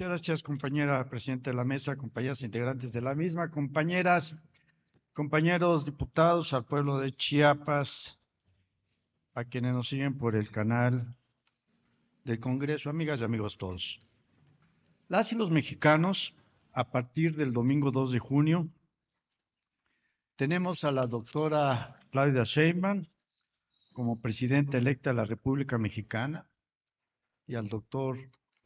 Muchas gracias, compañera presidenta de la mesa, compañeras integrantes de la misma, compañeras, compañeros diputados, al pueblo de Chiapas, a quienes nos siguen por el canal del Congreso, amigas y amigos todos. Las y los mexicanos, a partir del domingo 2 de junio, tenemos a la doctora Claudia Sheinbaum como presidenta electa de la República Mexicana y al doctor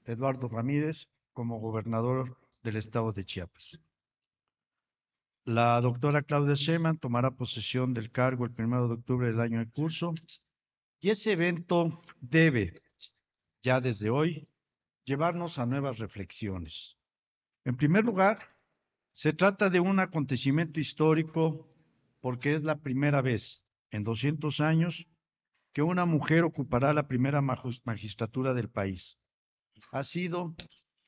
Eduardo Ramírez como gobernador del estado de Chiapas. La doctora Claudia Sheinbaum tomará posesión del cargo el 1 de octubre del año en curso y ese evento debe, ya desde hoy, llevarnos a nuevas reflexiones. En primer lugar, se trata de un acontecimiento histórico porque es la primera vez en 200 años que una mujer ocupará la primera magistratura del país. Ha sido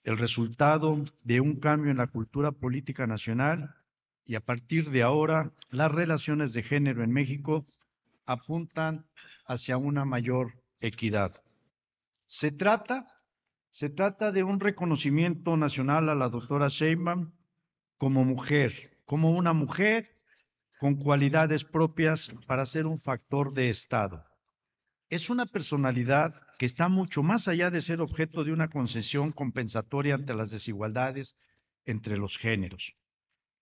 el resultado de un cambio en la cultura política nacional y a partir de ahora las relaciones de género en México apuntan hacia una mayor equidad. Se trata, de un reconocimiento nacional a la doctora Sheinbaum como mujer, como una mujer con cualidades propias para ser un factor de Estado es una personalidad que está mucho más allá de ser objeto de una concesión compensatoria ante las desigualdades entre los géneros.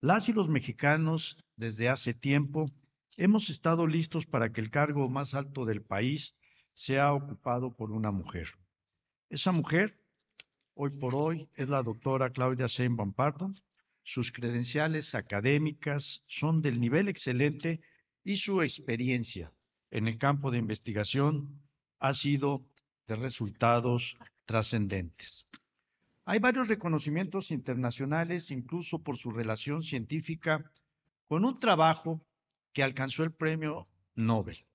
Las y los mexicanos, desde hace tiempo, hemos estado listos para que el cargo más alto del país sea ocupado por una mujer. Esa mujer, hoy por hoy, es la doctora Claudia Sheinbaum Pardo. Sus credenciales académicas son del nivel excelente y su experiencia, en el campo de investigación ha sido de resultados trascendentes. Hay varios reconocimientos internacionales, incluso por su relación científica, con un trabajo que alcanzó el premio Nobel.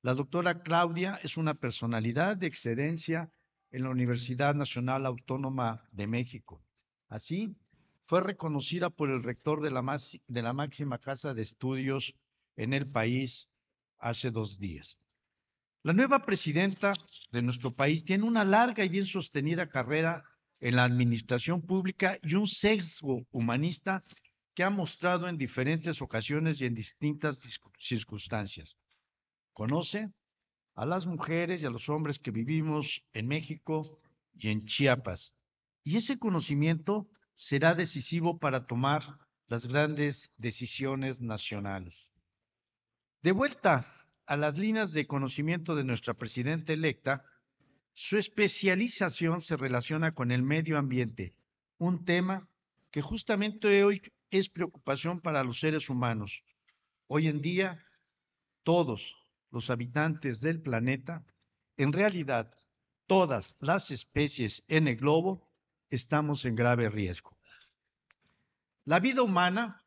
La doctora Claudia es una personalidad de excedencia en la Universidad Nacional Autónoma de México. Así, fue reconocida por el rector de la, de la máxima casa de estudios en el país, hace dos días. La nueva presidenta de nuestro país tiene una larga y bien sostenida carrera en la administración pública y un sesgo humanista que ha mostrado en diferentes ocasiones y en distintas circunstancias. Conoce a las mujeres y a los hombres que vivimos en México y en Chiapas. Y ese conocimiento será decisivo para tomar las grandes decisiones nacionales. De vuelta a las líneas de conocimiento de nuestra presidenta electa, su especialización se relaciona con el medio ambiente, un tema que justamente hoy es preocupación para los seres humanos. Hoy en día, todos los habitantes del planeta, en realidad todas las especies en el globo, estamos en grave riesgo. La vida humana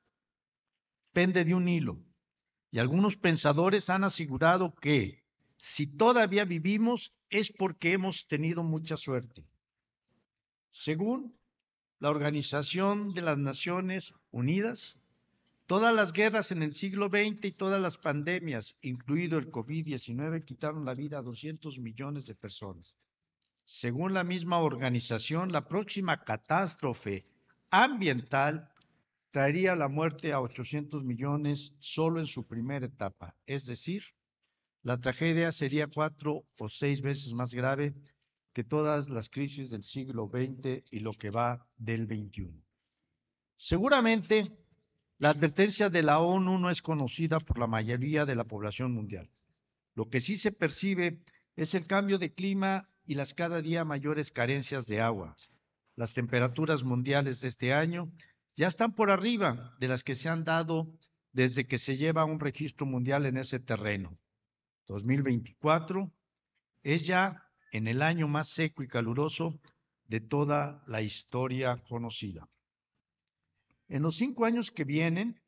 pende de un hilo y algunos pensadores han asegurado que si todavía vivimos es porque hemos tenido mucha suerte. Según la Organización de las Naciones Unidas, todas las guerras en el siglo XX y todas las pandemias, incluido el COVID-19, quitaron la vida a 200 millones de personas. Según la misma organización, la próxima catástrofe ambiental traería la muerte a 800 millones solo en su primera etapa. Es decir, la tragedia sería cuatro o seis veces más grave que todas las crisis del siglo XX y lo que va del XXI. Seguramente, la advertencia de la ONU no es conocida por la mayoría de la población mundial. Lo que sí se percibe es el cambio de clima y las cada día mayores carencias de agua. Las temperaturas mundiales de este año ya están por arriba de las que se han dado desde que se lleva un registro mundial en ese terreno. 2024 es ya en el año más seco y caluroso de toda la historia conocida. En los cinco años que vienen,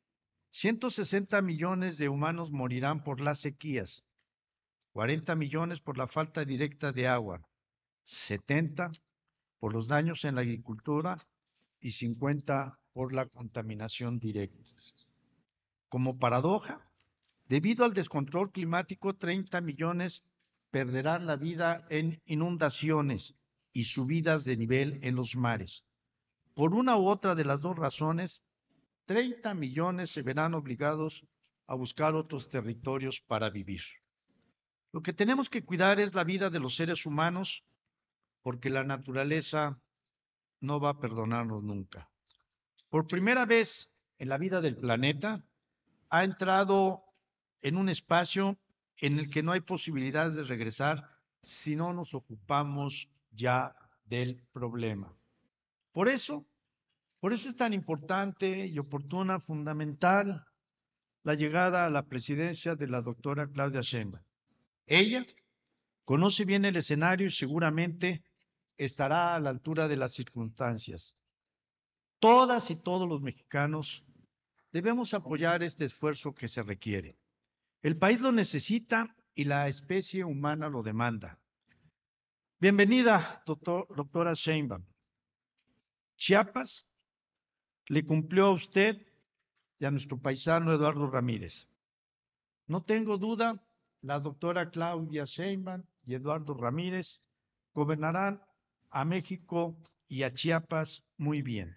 160 millones de humanos morirán por las sequías, 40 millones por la falta directa de agua, 70 por los daños en la agricultura y 50 por la contaminación directa. Como paradoja, debido al descontrol climático, 30 millones perderán la vida en inundaciones y subidas de nivel en los mares. Por una u otra de las dos razones, 30 millones se verán obligados a buscar otros territorios para vivir. Lo que tenemos que cuidar es la vida de los seres humanos, porque la naturaleza no va a perdonarnos nunca. Por primera vez en la vida del planeta ha entrado en un espacio en el que no hay posibilidades de regresar si no nos ocupamos ya del problema. Por eso, por eso es tan importante y oportuna, fundamental, la llegada a la presidencia de la doctora Claudia Sheinbaum. Ella conoce bien el escenario y seguramente estará a la altura de las circunstancias todas y todos los mexicanos debemos apoyar este esfuerzo que se requiere. El país lo necesita y la especie humana lo demanda. Bienvenida, doctora Sheinbaum. Chiapas le cumplió a usted y a nuestro paisano Eduardo Ramírez. No tengo duda, la doctora Claudia Sheinbaum y Eduardo Ramírez gobernarán a México y a Chiapas muy bien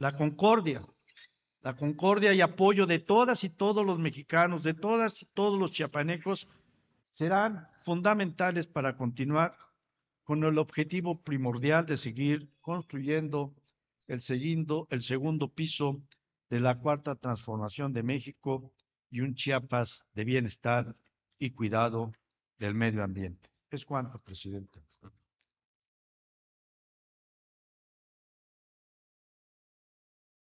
la concordia, la concordia y apoyo de todas y todos los mexicanos, de todas y todos los chiapanecos, serán fundamentales para continuar con el objetivo primordial de seguir construyendo el segundo, el segundo piso de la cuarta transformación de México y un Chiapas de bienestar y cuidado del medio ambiente. Es cuanto, presidente.